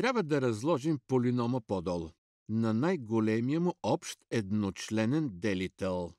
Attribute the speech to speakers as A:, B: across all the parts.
A: Трябва да разложим полинома по-долу на най-големия му общ едночленен делител.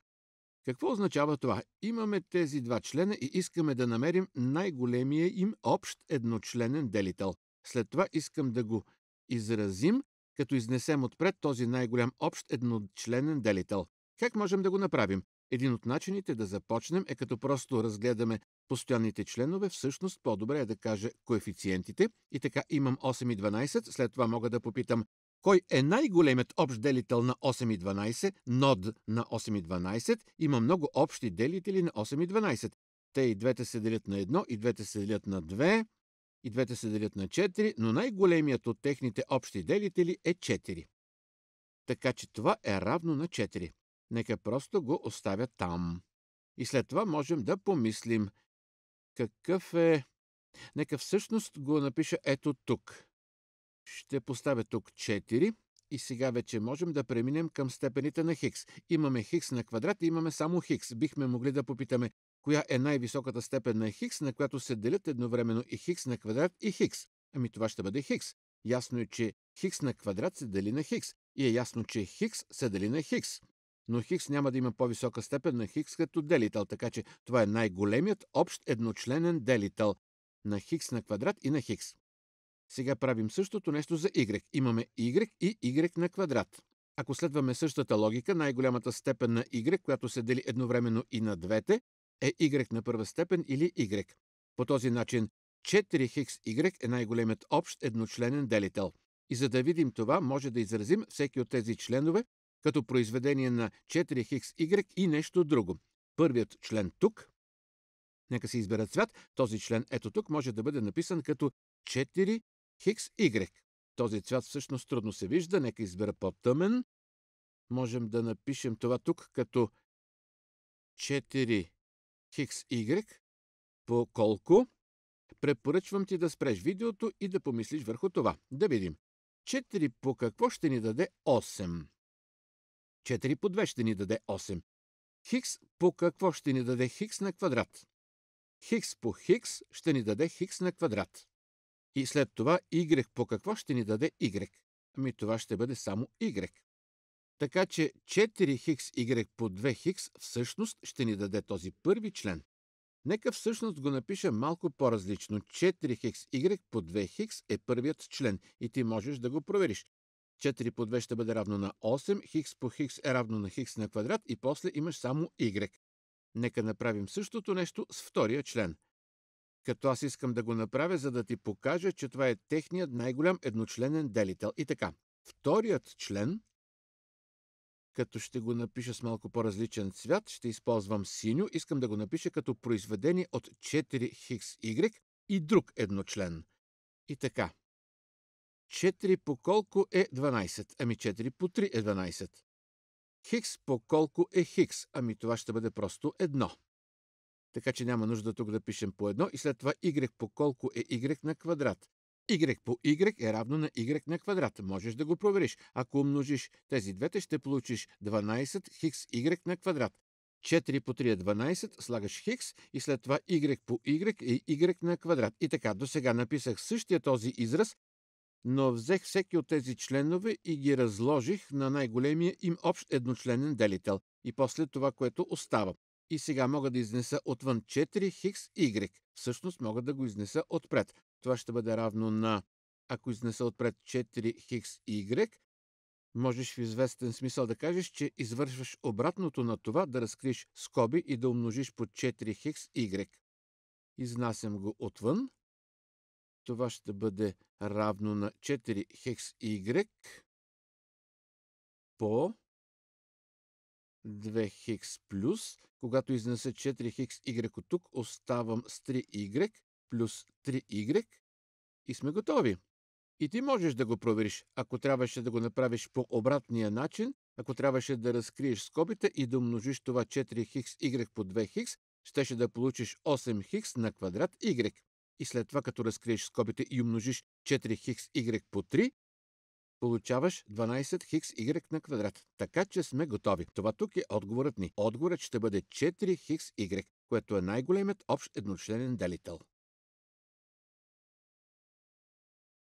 A: Какво означава това? Имаме тези два члена и искаме да намерим най-големия им общ едночленен делител. След това искам да го изразим, като изнесем отпред този най-голям общ едночленен делител. Как можем да го направим? Един от начините да започнем е като просто разгледаме постоянните членове, всъщност по-добре е да кажа коефициентите. И така имам 8 и 12, след това мога да попитам кой е най-големият общ делител на 8 и 12, нод на 8 и 12. Има много общи делители на 8 и 12. Те и двете се делят на 1, и двете се делят на 2, и двете се делят на 4, но най-големият от техните общи делители е 4. Така че това е равно на 4. Нека просто го оставя там. И след това можем да помислим какъв е... Нека всъщност го напиша ето тук. Ще поставя тук 4 и сега вече можем да преминем към степените на Хикс. Имаме Хикс на квадрат и имаме само Хикс. Бихме могли да попитаме коя е най-високата степен на Хикс, на която се делят едновременно и Хикс на квадрат и Хикс. Ами това ще бъде Хикс. Ясно е, че Хикс на квадрат се дели на Хикс. И е ясно, че Хикс се дели на Хикс но Хикс няма да има по-висока степен на Хикс като делител, така че това е най-големият общ едночленен делител на Хикс на квадрат и на Хикс. Сега правим същото нещо за Y. Имаме Y и Y на квадрат. Ако следваме същата логика, най-голямата степен на Y, която се дели едновременно и на двете, е Y на първа степен или Y. По този начин 4xy е най-големият общ едночленен делител. И за да видим това, може да изразим всеки от тези членове като произведение на 4xy и нещо друго. Първият член тук, нека се избера цвят, този член ето тук може да бъде написан като 4xy. Този цвят всъщност трудно се вижда, нека избера по-тъмен. Можем да напишем това тук като 4xy по колко? Препоръчвам ти да спреш видеото и да помислиш върху това. Да видим. 4 по какво ще ни даде 8? 4 по 2 ще ни даде 8. Хикс по какво ще ни даде хикс на квадрат? Хикс по хикс ще ни даде хикс на квадрат. И след това y по какво ще ни даде y? Ами това ще бъде само y. Така че 4хy по 2 хикс всъщност ще ни даде този първи член. Нека всъщност го напиша малко по-различно. 4хy по различно 4 хy по 2 хикс е първият член и ти можеш да го провериш. 4 по 2 ще бъде равно на 8, хикс по хикс е равно на хикс на квадрат и после имаш само y. Нека направим същото нещо с втория член. Като аз искам да го направя, за да ти покажа, че това е техният най-голям едночленен делител. И така, вторият член, като ще го напиша с малко по-различен цвят, ще използвам синьо, искам да го напиша като произведение от 4 хикс y и друг едночлен. И така, 4 по колко е 12? Ами 4 по 3 е 12. Хикс по колко е хикс? Ами това ще бъде просто едно. Така че няма нужда тук да пишем по едно и след това y по колко е y на квадрат. y по y е равно на y на квадрат. Можеш да го провериш. Ако умножиш тези двете, ще получиш 12 хикс y на квадрат. 4 по 3 е 12, слагаш хикс и след това y по y е y на квадрат. И така, до сега написах същия този израз, но взех всеки от тези членове и ги разложих на най-големия им общ едночленен делител и после това, което остава. И сега мога да изнеса отвън 4 хикс y. Всъщност мога да го изнеса отпред. Това ще бъде равно на... Ако изнеса отпред 4 хикс y, можеш в известен смисъл да кажеш, че извършваш обратното на това да разкриеш скоби и да умножиш по 4 хикс y. Изнасям го отвън, това ще бъде равно на 4 хекс Y по 2 хикс плюс, когато изнеса 4 хикс y от тук, оставам с 3 y плюс 3 y и сме готови. И ти можеш да го провериш, ако трябваше да го направиш по обратния начин, ако трябваше да разкриеш скобите и да умножиш това 4 хикс y по 2 хикс, щеше да получиш 8 хикс на квадрат y и след това като разкриеш скобите и умножиш 4 хикс y по 3, получаваш 12 хикс y на квадрат. Така че сме готови. Това тук е отговорът ни. Отговорът ще бъде 4 хикс y, което е най-големият общ едночленен делител.